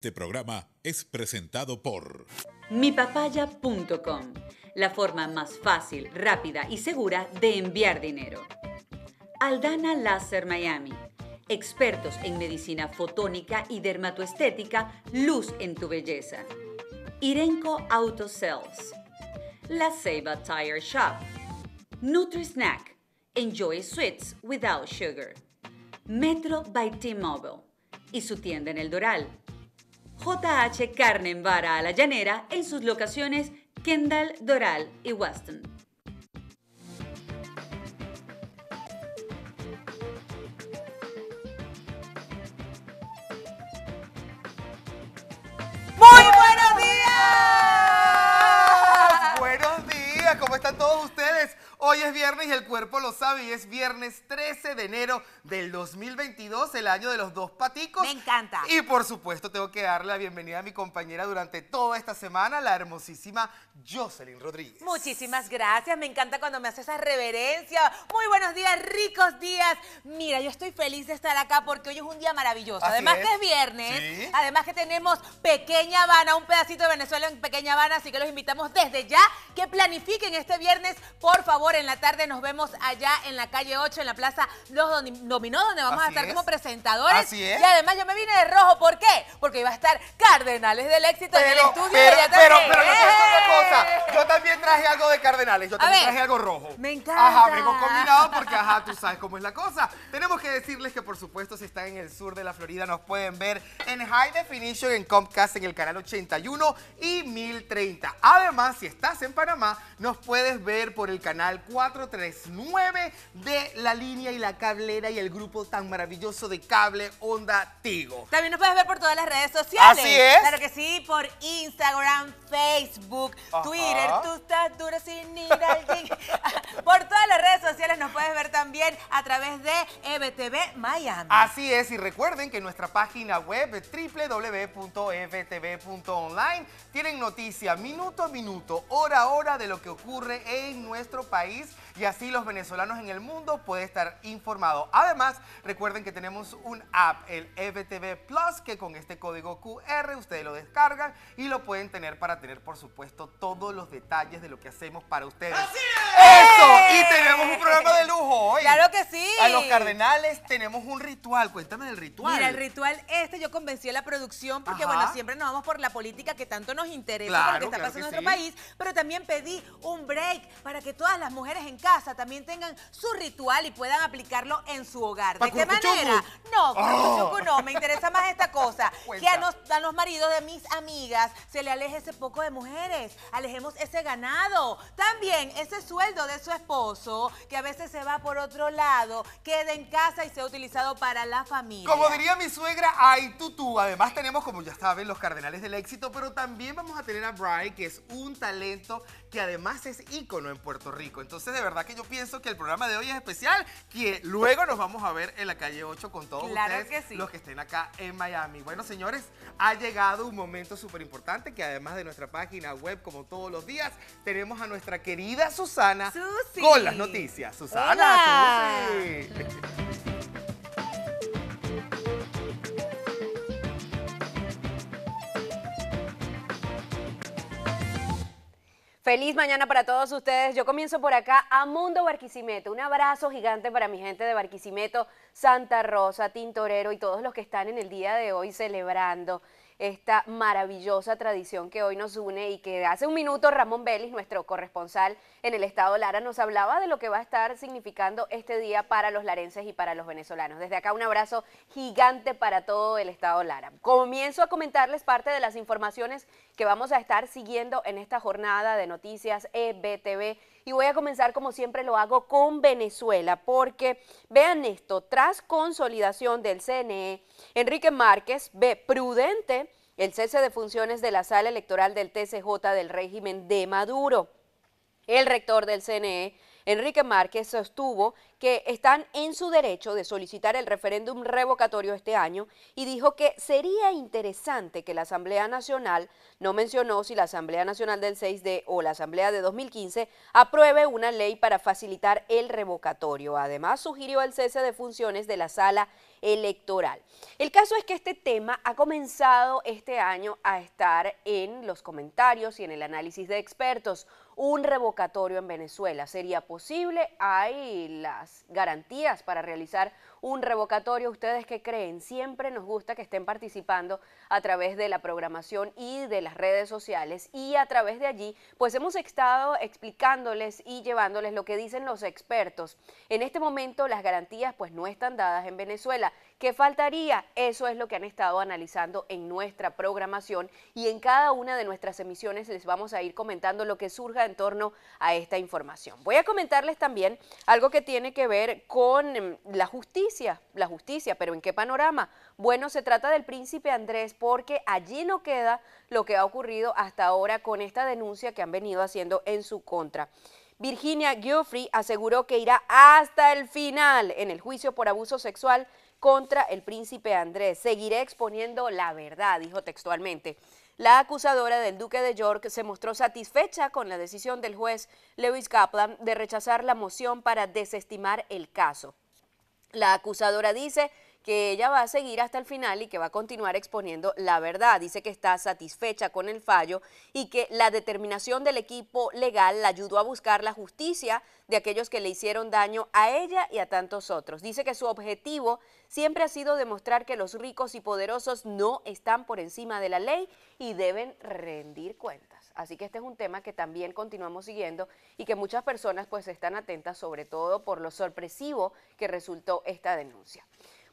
Este programa es presentado por mipapaya.com, la forma más fácil, rápida y segura de enviar dinero. Aldana Laser Miami, expertos en medicina fotónica y dermatoestética, luz en tu belleza. Irenco Auto Cells La Ceiba Tire Shop, NutriSnack, Enjoy Sweets Without Sugar, Metro by T-Mobile y su tienda en el Doral J.H. Carne en Vara a la Llanera en sus locaciones Kendall, Doral y Weston. ¡Muy buenos días! ¡Buenos días! ¿Cómo están todos ustedes? Hoy es viernes y el cuerpo lo sabe y es viernes 13 de enero del 2022, el año de los dos paticos. Me encanta. Y por supuesto tengo que darle la bienvenida a mi compañera durante toda esta semana, la hermosísima Jocelyn Rodríguez. Muchísimas gracias, me encanta cuando me hace esa reverencia. Muy buenos días, ricos días. Mira, yo estoy feliz de estar acá porque hoy es un día maravilloso. además que es viernes, además que tenemos Pequeña Habana, un pedacito de Venezuela en Pequeña Habana, así que los invitamos desde ya que planifiquen este viernes, por favor en la tarde nos vemos allá en la calle 8, en la plaza Los Dominó, donde vamos a estar como presentadores. Así es. Y además yo me vine de rojo, ¿por qué? Porque iba a estar Cardenales del Éxito en el estudio. Pero, pero, pero, pero, yo otra cosa. ¡Eh! Yo también traje algo de Cardenales, yo también traje algo rojo. Me encanta. Ajá, hemos combinado porque, ajá, tú sabes cómo es la cosa. Tenemos que decirles que, por supuesto, si están en el sur de la Florida, nos pueden ver en High Definition, en Comcast, en el canal 81 y 1030. Además, si estás en Panamá, nos puedes ver por el canal 439 de la línea y la cablera y el grupo tan maravilloso de cable Onda Tigo. También nos puedes ver por todas las redes sociales. Así es. Claro que sí, por Instagram, Facebook, Twitter, tú estás duro sin ir al por todas las redes sociales nos puedes también a través de EBTV Miami. Así es, y recuerden que nuestra página web www.ebtv.online tienen noticia minuto a minuto, hora a hora de lo que ocurre en nuestro país y así los venezolanos en el mundo pueden estar informados. Además, recuerden que tenemos un app, el EBTV Plus, que con este código QR ustedes lo descargan y lo pueden tener para tener, por supuesto, todos los detalles de lo que hacemos para ustedes. ¡Así es! Y tenemos un programa de lujo hoy. Claro que sí. A los cardenales tenemos un ritual. Cuéntame del ritual. Mira, el ritual este yo convencí a la producción porque, bueno, siempre nos vamos por la política que tanto nos interesa lo que está pasando en nuestro país, pero también pedí un break para que todas las mujeres en casa también tengan su ritual y puedan aplicarlo en su hogar. ¿De qué manera? No, oh. no, me interesa más esta cosa. Que a, a los maridos de mis amigas se le aleje ese poco de mujeres, alejemos ese ganado, también ese sueldo de su esposa que a veces se va por otro lado, queda en casa y se ha utilizado para la familia. Como diría mi suegra, ay tú tú. Además tenemos, como ya saben, los cardenales del éxito, pero también vamos a tener a Brian, que es un talento que además es ícono en Puerto Rico. Entonces, de verdad que yo pienso que el programa de hoy es especial, que luego nos vamos a ver en la calle 8 con todos ustedes, los que estén acá en Miami. Bueno, señores, ha llegado un momento súper importante que además de nuestra página web, como todos los días, tenemos a nuestra querida Susana con las noticias. Susana, Feliz mañana para todos ustedes. Yo comienzo por acá a Mundo Barquisimeto. Un abrazo gigante para mi gente de Barquisimeto, Santa Rosa, Tintorero y todos los que están en el día de hoy celebrando esta maravillosa tradición que hoy nos une y que hace un minuto Ramón Vélez, nuestro corresponsal en el estado Lara, nos hablaba de lo que va a estar significando este día para los larenses y para los venezolanos. Desde acá un abrazo gigante para todo el estado Lara. Comienzo a comentarles parte de las informaciones que vamos a estar siguiendo en esta jornada de noticias EBTV y voy a comenzar como siempre lo hago con Venezuela, porque vean esto, tras consolidación del CNE, Enrique Márquez ve prudente el cese de funciones de la sala electoral del TCJ del régimen de Maduro. El rector del CNE Enrique Márquez sostuvo que están en su derecho de solicitar el referéndum revocatorio este año y dijo que sería interesante que la Asamblea Nacional, no mencionó si la Asamblea Nacional del 6D o la Asamblea de 2015, apruebe una ley para facilitar el revocatorio. Además, sugirió el cese de funciones de la sala electoral. El caso es que este tema ha comenzado este año a estar en los comentarios y en el análisis de expertos un revocatorio en Venezuela. ¿Sería posible? ¿Hay las garantías para realizar un revocatorio? ¿Ustedes qué creen? Siempre nos gusta que estén participando a través de la programación y de las redes sociales y a través de allí, pues hemos estado explicándoles y llevándoles lo que dicen los expertos. En este momento las garantías pues no están dadas en Venezuela. ¿Qué faltaría? Eso es lo que han estado analizando en nuestra programación y en cada una de nuestras emisiones les vamos a ir comentando lo que surja en torno a esta información. Voy a comentarles también algo que tiene que ver con mm, la justicia, la justicia, pero ¿en qué panorama? Bueno, se trata del príncipe Andrés porque allí no queda lo que ha ocurrido hasta ahora con esta denuncia que han venido haciendo en su contra. Virginia geoffrey aseguró que irá hasta el final en el juicio por abuso sexual contra el príncipe Andrés. Seguiré exponiendo la verdad, dijo textualmente. La acusadora del duque de York se mostró satisfecha con la decisión del juez Lewis Kaplan de rechazar la moción para desestimar el caso. La acusadora dice que ella va a seguir hasta el final y que va a continuar exponiendo la verdad. Dice que está satisfecha con el fallo y que la determinación del equipo legal la ayudó a buscar la justicia de aquellos que le hicieron daño a ella y a tantos otros. Dice que su objetivo siempre ha sido demostrar que los ricos y poderosos no están por encima de la ley y deben rendir cuentas. Así que este es un tema que también continuamos siguiendo y que muchas personas pues están atentas sobre todo por lo sorpresivo que resultó esta denuncia.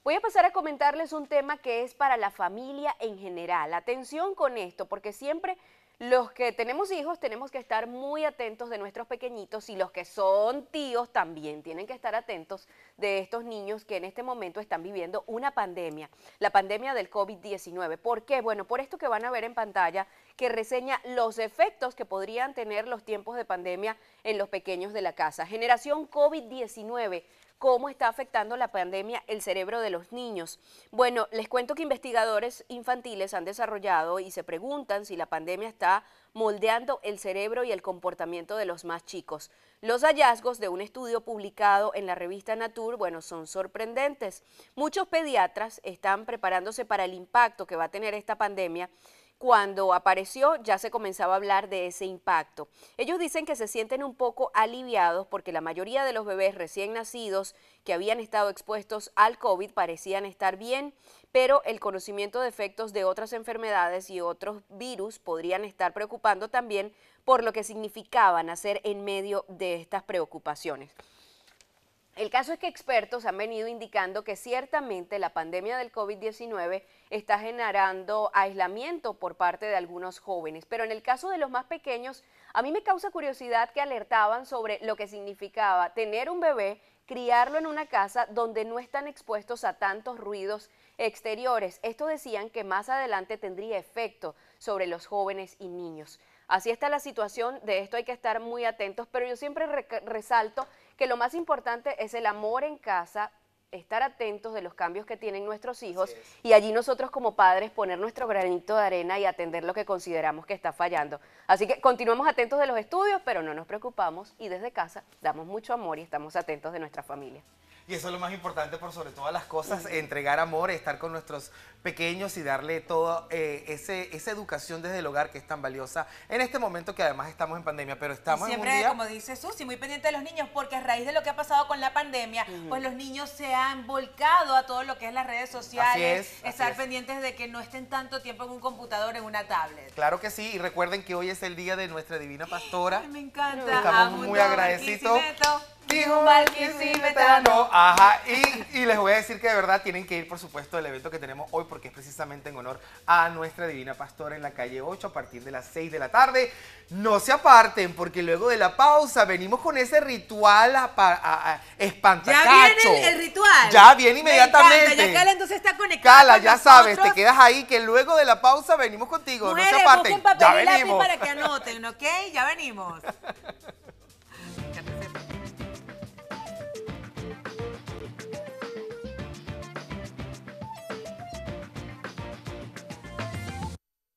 Voy a pasar a comentarles un tema que es para la familia en general. Atención con esto, porque siempre los que tenemos hijos tenemos que estar muy atentos de nuestros pequeñitos y los que son tíos también tienen que estar atentos de estos niños que en este momento están viviendo una pandemia, la pandemia del COVID-19. ¿Por qué? Bueno, por esto que van a ver en pantalla, que reseña los efectos que podrían tener los tiempos de pandemia en los pequeños de la casa. Generación COVID-19, cómo está afectando la pandemia el cerebro de los niños. Bueno, les cuento que investigadores infantiles han desarrollado y se preguntan si la pandemia está moldeando el cerebro y el comportamiento de los más chicos. Los hallazgos de un estudio publicado en la revista Nature, bueno, son sorprendentes. Muchos pediatras están preparándose para el impacto que va a tener esta pandemia cuando apareció ya se comenzaba a hablar de ese impacto. Ellos dicen que se sienten un poco aliviados porque la mayoría de los bebés recién nacidos que habían estado expuestos al COVID parecían estar bien, pero el conocimiento de efectos de otras enfermedades y otros virus podrían estar preocupando también por lo que significaba nacer en medio de estas preocupaciones. El caso es que expertos han venido indicando que ciertamente la pandemia del COVID-19 está generando aislamiento por parte de algunos jóvenes, pero en el caso de los más pequeños, a mí me causa curiosidad que alertaban sobre lo que significaba tener un bebé, criarlo en una casa donde no están expuestos a tantos ruidos exteriores. Esto decían que más adelante tendría efecto sobre los jóvenes y niños. Así está la situación, de esto hay que estar muy atentos, pero yo siempre resalto que lo más importante es el amor en casa, estar atentos de los cambios que tienen nuestros hijos y allí nosotros como padres poner nuestro granito de arena y atender lo que consideramos que está fallando. Así que continuamos atentos de los estudios, pero no nos preocupamos y desde casa damos mucho amor y estamos atentos de nuestra familia. Y eso es lo más importante por sobre todas las cosas, entregar amor, estar con nuestros pequeños y darle toda eh, esa educación desde el hogar que es tan valiosa en este momento que además estamos en pandemia, pero estamos siempre, en un día... como dice Susi, muy pendiente de los niños, porque a raíz de lo que ha pasado con la pandemia, pues los niños se han volcado a todo lo que es las redes sociales, estar pendientes de que no estén tanto tiempo en un computador, en una tablet. Claro que sí, y recuerden que hoy es el día de nuestra divina pastora. me encanta. Estamos muy agradecidos y, les voy a decir que de verdad tienen que ir, por supuesto, al evento que tenemos hoy, porque es precisamente en honor a nuestra divina pastora en la calle 8 a partir de las 6 de la tarde. No se aparten, porque luego de la pausa venimos con ese ritual a, a, espantacacho. Ya viene el, ritual. Ya viene inmediatamente. ya Cala entonces está conectada. Cala, ya sabes, te quedas ahí, que luego de la pausa venimos contigo. no se aparten. ya venimos. para que anoten, ¿ok? Ya venimos.